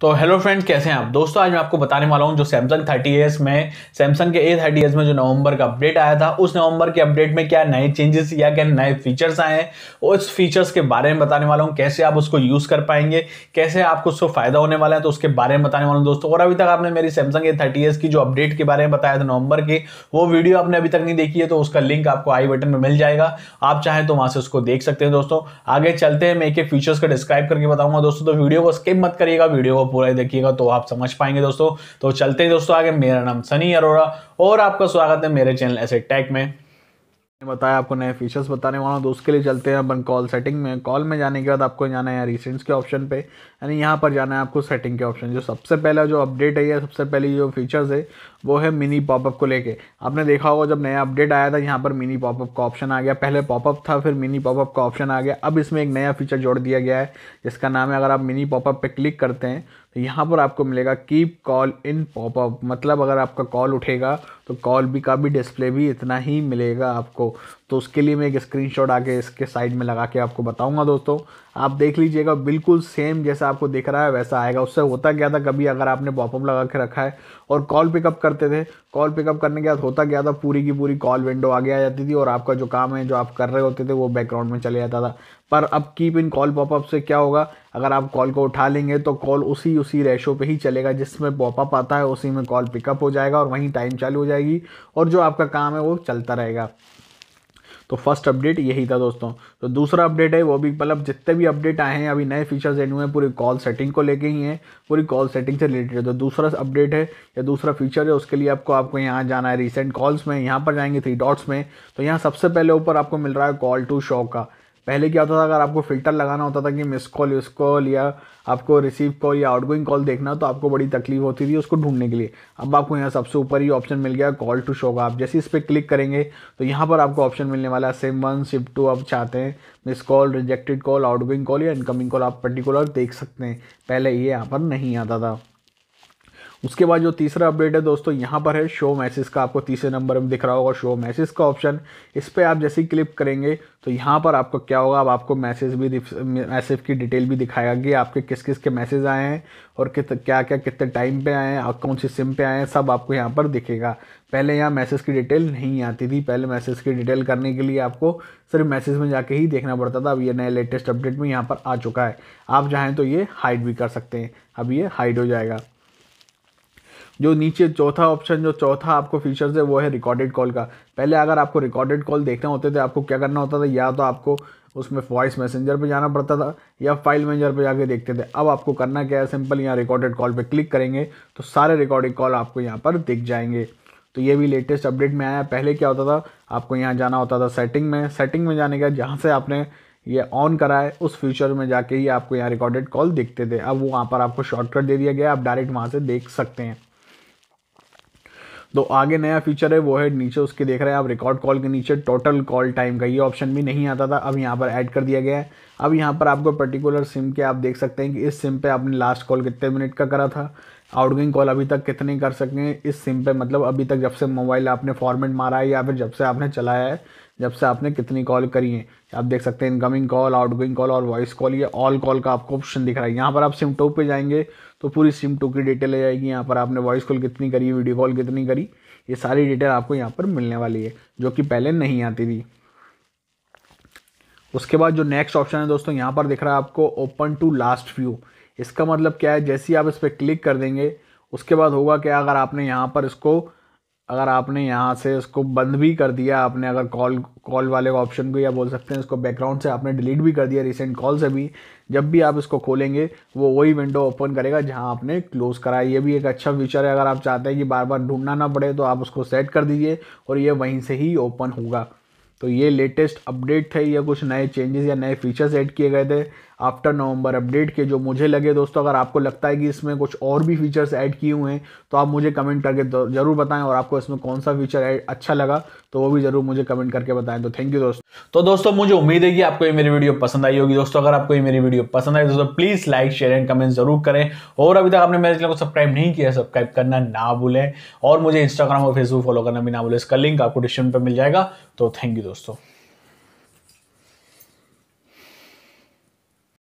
तो hello friends कैसे हैं आप दोस्तों आज मैं आपको बताने वाला हूं जो सैमसंग थर्टी एस में सैमसंग के ए थर्टी एस में जो नवंबर का अपडेट आया था उस नवंबर के अपडेट में क्या नए चेंजेस या क्या नए फीचर्स आए हैं उस फीचर्स के बारे में बताने वाला हूं कैसे आप उसको यूज़ कर पाएंगे कैसे आपको उसको फ़ायदा होने वाला है तो उसके बारे में बताने वाला हूँ दोस्तों और अभी तक आपने मेरी सैमसंग ए थर्टी एस की जो अपडेट के बारे में बताया था नवंबर की वो वीडियो आपने अभी तक नहीं देखी है तो उसका लिंक आपको आई बटन में मिल जाएगा आप चाहें तो वहाँ से उसको देख सकते हैं दोस्तों आगे चलते हैं मैं एक एक फीचर्स का डिस्क्राइब करके बताऊँगा दोस्तों तो वीडियो को स्किप मत करिएगा वीडियो को पूरा ही देखिएगा तो आप समझ पाएंगे दोस्तों तो चलते ही दोस्तों आगे मेरा नाम सनी अरोड़ा और आपका स्वागत है मेरे चैनल ऐसे टैक में बताया आपको नए फीचर्स बताने वाला हूँ तो उसके लिए चलते हैं अपन कॉल सेटिंग में कॉल में जाने के बाद आपको जाना है रिसेंट्स के ऑप्शन पे यानी यहाँ पर जाना है आपको सेटिंग के ऑप्शन जो सबसे पहला जो अपडेट है या सबसे पहली जो फीचर्स है वो है मिनी पॉपअप को लेके आपने देखा होगा जब नया अपडेट आया था यहाँ पर मिनी पॉपअप का ऑप्शन आ गया पहले पॉपअप था फिर मिनी पॉपअप का ऑप्शन आ गया अब इसमें एक नया फीचर जोड़ दिया गया है जिसका नाम है अगर आप मिनी पॉपअप पर क्लिक करते हैं तो यहाँ पर आपको मिलेगा कीप कॉल इन पॉपअप मतलब अगर आपका कॉल उठेगा तो कॉल भी का भी डिस्प्ले भी इतना ही मिलेगा आपको तो उसके लिए मैं एक स्क्रीनशॉट आके इसके साइड में लगा के आपको बताऊंगा दोस्तों आप देख लीजिएगा बिल्कुल सेम जैसा आपको दिख रहा है वैसा आएगा उससे होता क्या था कभी अगर आपने पॉपअप लगा के रखा है और कॉल पिकअप करते थे कॉल पिकअप करने के बाद होता क्या था पूरी की पूरी कॉल विंडो आगे आ जाती थी और आपका जो काम है जो आप कर रहे होते थे वो बैकग्राउंड में चले जाता था पर अब कीप इन कॉल पॉपअप से क्या होगा अगर आप कॉल को उठा लेंगे तो कॉल उसी उसी रेशो पे ही चलेगा जिसमें पॉपअप आता है उसी में कॉल पिकअप हो जाएगा और वहीं टाइम चालू हो जाएगी और जो आपका काम है वो चलता रहेगा तो फर्स्ट अपडेट यही था दोस्तों तो दूसरा अपडेट है वो भी मतलब जितने भी अपडेट आए हैं अभी नए फीचर्स एड हुए हैं पूरी कॉल सेटिंग को लेके ही हैं पूरी कॉल सेटिंग से रिलेटेड है तो दूसरा अपडेट है या दूसरा फीचर है उसके लिए आपको आपको यहाँ जाना है रिसेंट कॉल्स में यहाँ पर जाएंगे थ्री डॉट्स में तो यहाँ सबसे पहले ऊपर आपको मिल रहा है कॉल टू शॉ का पहले क्या होता था अगर आपको फ़िल्टर लगाना होता था कि मिस कॉल यूस कॉल या आपको रिसीव कॉल या आउटगोइंग कॉल देखना तो आपको बड़ी तकलीफ होती थी उसको ढूंढने के लिए अब आपको यहाँ सबसे ऊपर ही ऑप्शन मिल गया कॉल टू शो का आप जैसे इस पर क्लिक करेंगे तो यहाँ पर आपको ऑप्शन मिलने वाला है सिम वन सिम टू आप चाहते हैं miss call rejected call outgoing call या इनकमिंग कॉल आप पर्टिकुलर देख सकते हैं पहले ये यहाँ पर नहीं आता था उसके बाद जो तीसरा अपडेट है दोस्तों यहाँ पर है शो मैसेज का आपको तीसरे नंबर में दिख रहा होगा शो मैसेज का ऑप्शन इस पर आप जैसे ही क्लिक करेंगे तो यहाँ पर आपको क्या होगा अब आपको मैसेज भी मैसेज की डिटेल भी दिखाएगा कि आपके किस किस के मैसेज आए हैं और कित क्या क्या कितने टाइम पे आए हैं और कौन सी सिम पे आए हैं सब आपको यहाँ पर दिखेगा पहले यहाँ मैसेज की डिटेल नहीं आती थी पहले मैसेज की डिटेल करने के लिए आपको सिर्फ मैसेज में जाके ही देखना पड़ता था अब ये नए लेटेस्ट अपडेट में यहाँ पर आ चुका है आप चाहें तो ये हाइड भी कर सकते हैं अब ये हाइड हो जाएगा जो नीचे चौथा ऑप्शन जो चौथा आपको फीचर्स है वो है रिकॉर्डेड कॉल का पहले अगर आपको रिकॉर्डेड कॉल देखना होते थे आपको क्या करना होता था या तो आपको उसमें वॉइस मैसेंजर पे जाना पड़ता था या फाइल मैनेजर पे जाके देखते थे अब आपको करना क्या है सिंपल यहाँ रिकॉर्डेड कॉल पे क्लिक करेंगे तो सारे रिकॉर्डेड कॉल आपको यहाँ पर दिख जाएंगे तो ये भी लेटेस्ट अपडेट में आया पहले क्या होता था आपको यहाँ जाना होता था सेटिंग में सेटिंग में जाने का जहाँ से आपने ये ऑन करा है उस फीचर में जाके ही आपको यहाँ रिकॉर्डेड कॉल दिखते थे अब वहाँ पर आपको शॉर्टकट दे दिया गया आप डायरेक्ट वहाँ से देख सकते हैं तो आगे नया फीचर है वो है नीचे उसके देख रहे हैं आप रिकॉर्ड कॉल के नीचे टोटल कॉल टाइम का ये ऑप्शन भी नहीं आता था अब यहाँ पर ऐड कर दिया गया है अब यहाँ पर आपको पर्टिकुलर सिम के आप देख सकते हैं कि इस सिम पे आपने लास्ट कॉल कितने मिनट का करा था आउटगोइंग कॉल अभी तक कितनी कर सकें इस सिम पे मतलब अभी तक जब से मोबाइल आपने फॉर्मेट मारा है या फिर जब से आपने चलाया है जब से आपने कितनी कॉल करी है आप देख सकते हैं इनकमिंग कॉल आउटगोइंग कॉल और वॉइस कॉल ये ऑल कॉल का आपको ऑप्शन दिख रहा है यहाँ पर आप सिम टू पे जाएंगे तो पूरी सिम टू की डिटेल आ जाएगी यहाँ पर आपने वॉइस कॉल कितनी करी वीडियो कॉल कितनी करी ये सारी डिटेल आपको यहाँ पर मिलने वाली है जो कि पहले नहीं आती थी उसके बाद जो नेक्स्ट ऑप्शन है दोस्तों यहाँ पर दिख रहा है आपको ओपन टू लास्ट व्यू इसका मतलब क्या है जैसे ही आप इस पर क्लिक कर देंगे उसके बाद होगा क्या अगर आपने यहाँ पर इसको अगर आपने यहाँ से इसको बंद भी कर दिया आपने अगर कॉल कॉल वाले ऑप्शन को या बोल सकते हैं इसको बैकग्राउंड से आपने डिलीट भी कर दिया रिसेंट कॉल से भी जब भी आप इसको खोलेंगे वो वही विंडो ओपन करेगा जहाँ आपने क्लोज़ करा ये भी एक अच्छा फीचर है अगर आप चाहते हैं कि बार बार ढूंढना ना पड़े तो आप उसको सेट कर दीजिए और ये वहीं से ही ओपन होगा तो ये लेटेस्ट अपडेट थे या कुछ नए चेंजेस या नए फीचर्स ऐड किए गए थे आफ्टर नवंबर अपडेट के जो मुझे लगे दोस्तों अगर आपको लगता है कि इसमें कुछ और भी फीचर्स ऐड किए हुए हैं तो आप मुझे कमेंट करके ज़रूर बताएं और आपको इसमें कौन सा फीचर अच्छा लगा तो वो भी ज़रूर मुझे कमेंट करके बताएं तो थैंक यू दोस्तों तो दोस्तों मुझे उम्मीद है कि आपको ये मेरी वीडियो पसंद आई होगी दोस्तों अगर आपको ये मेरी वीडियो पसंद आई दोस्तों please like share and comment ज़रूर करें और अभी तक आपने मेरे चैनल को सब्सक्राइब नहीं किया सब्सक्राइब करना ना भूलें और मुझे इंस्टाग्राम और फेसबुक फॉलो करना भी ना भूलें इसका लिंक आपको डिस्क्रिप्शन पर मिल जाएगा तो थैंक यू दोस्तों